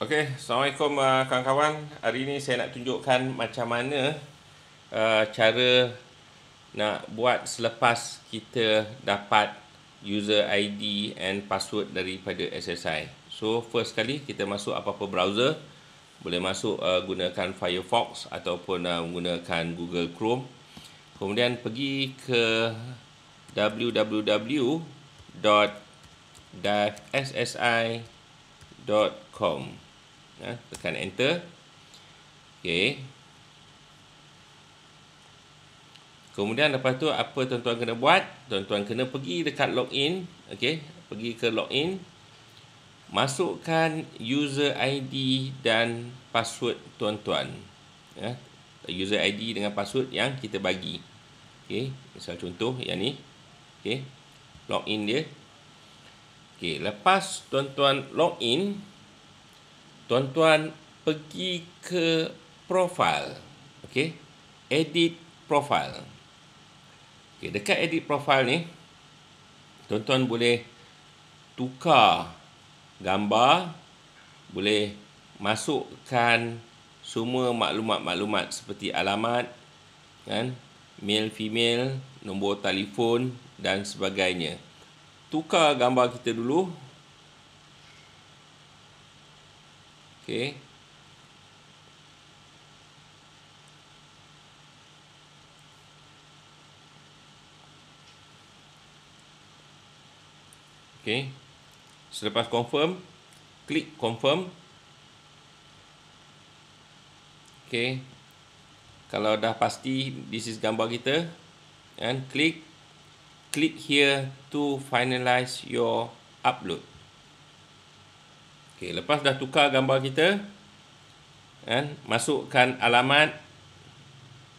Okey, Assalamualaikum uh, kawan-kawan. Uh, Hari ini saya nak tunjukkan macam mana uh, cara nak buat selepas kita dapat user ID and password daripada SSI. So, first sekali kita masuk apa-apa browser. Boleh masuk uh, gunakan Firefox ataupun uh, menggunakan Google Chrome. Kemudian pergi ke www.ssi.com ya, tekan enter ok kemudian lepas tu apa tuan-tuan kena buat tuan-tuan kena pergi dekat login ok pergi ke login masukkan user ID dan password tuan-tuan ya, user ID dengan password yang kita bagi ok misal contoh yang ni ok login dia ok lepas tuan-tuan login tuan-tuan pergi ke profil, Okey. Edit profil. Okey, dekat edit profil ni tuan-tuan boleh tukar gambar, boleh masukkan semua maklumat-maklumat seperti alamat kan, Mail, female, nombor telefon dan sebagainya. Tukar gambar kita dulu Okay. Okay. Selepas confirm, klik confirm. Okay. Kalau dah pasti this is gambar kita, kan? Klik click here to finalize your upload. Okey, lepas dah tukar gambar kita kan masukkan alamat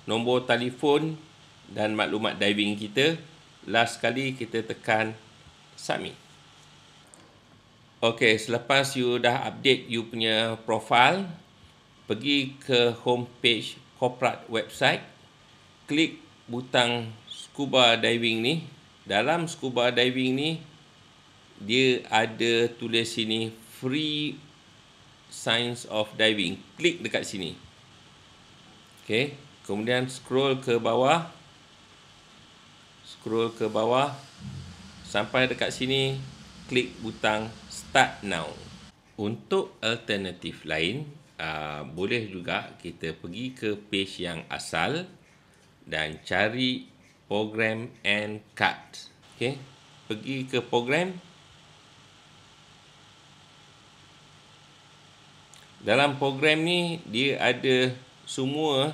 nombor telefon dan maklumat diving kita last kali kita tekan submit okey selepas you dah update you punya profile pergi ke homepage page korporat website klik butang scuba diving ni dalam scuba diving ni dia ada tulis sini free signs of diving. Klik dekat sini. Okay. Kemudian scroll ke bawah. Scroll ke bawah. Sampai dekat sini. Klik butang start now. Untuk alternatif lain, aa, uh, boleh juga kita pergi ke page yang asal dan cari program and cut. Okay. Pergi ke Program. dalam program ni dia ada semua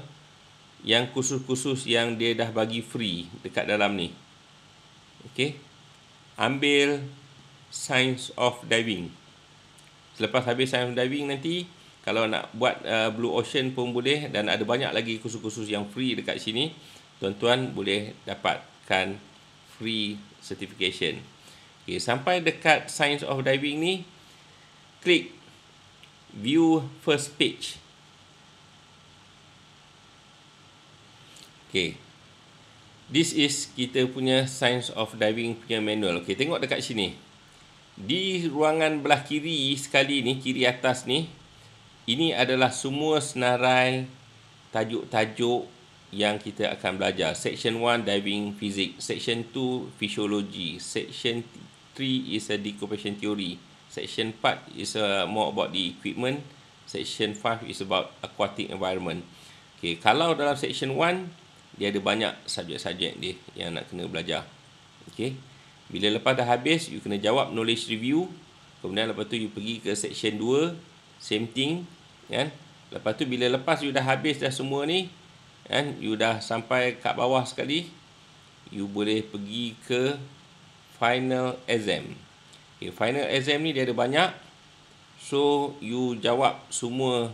yang khusus-khusus yang dia dah bagi free dekat dalam ni. Okey. Ambil Science of Diving. Selepas habis Science of Diving nanti kalau nak buat uh, Blue Ocean pun boleh dan ada banyak lagi khusus-khusus yang free dekat sini. Tuan-tuan boleh dapatkan free certification. Okey, sampai dekat Science of Diving ni klik view first page. Okay. This is kita punya science of diving punya manual. Okay, tengok dekat sini. Di ruangan belah kiri sekali ni, kiri atas ni, ini adalah semua senarai tajuk-tajuk yang kita akan belajar. Section 1, diving physics. Section 2, physiology. Section 3 is a decompression theory section 4 is uh, more about the equipment section 5 is about aquatic environment Okay, kalau dalam section 1 dia ada banyak subjek-subjek dia yang nak kena belajar Okay, bila lepas dah habis you kena jawab knowledge review kemudian lepas tu you pergi ke section 2 same thing kan lepas tu bila lepas you dah habis dah semua ni kan you dah sampai kat bawah sekali you boleh pergi ke final exam Okay, final exam ni dia ada banyak. So, you jawab semua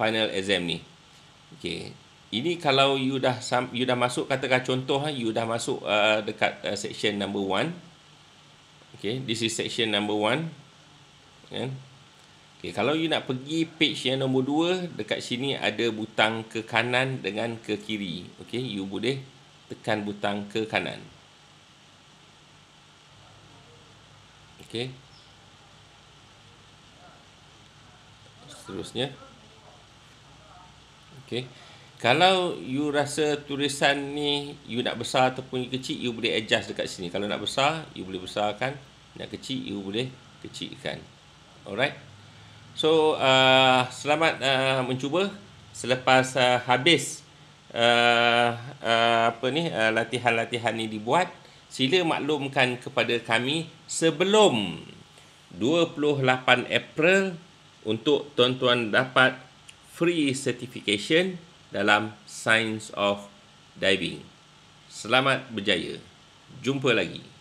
final exam ni. Okay. Ini kalau you dah you dah masuk katakan contoh ha, you dah masuk uh, dekat uh, section number one. Okay, this is section number one. Kan? Okay, kalau you nak pergi page yang nombor dua, dekat sini ada butang ke kanan dengan ke kiri. Okay, you boleh tekan butang ke kanan. Okey. Seterusnya. Okey. Kalau you rasa tulisan ni you nak besar ataupun you kecil, you boleh adjust dekat sini. Kalau nak besar, you boleh besarkan. Nak kecil, you boleh kecilkan. Alright. So, uh, selamat uh, mencuba. Selepas uh, habis uh, uh, apa ni uh, latihan-latihan ni dibuat, sila maklumkan kepada kami sebelum 28 April untuk tuan-tuan dapat free certification dalam Science of Diving. Selamat berjaya. Jumpa lagi.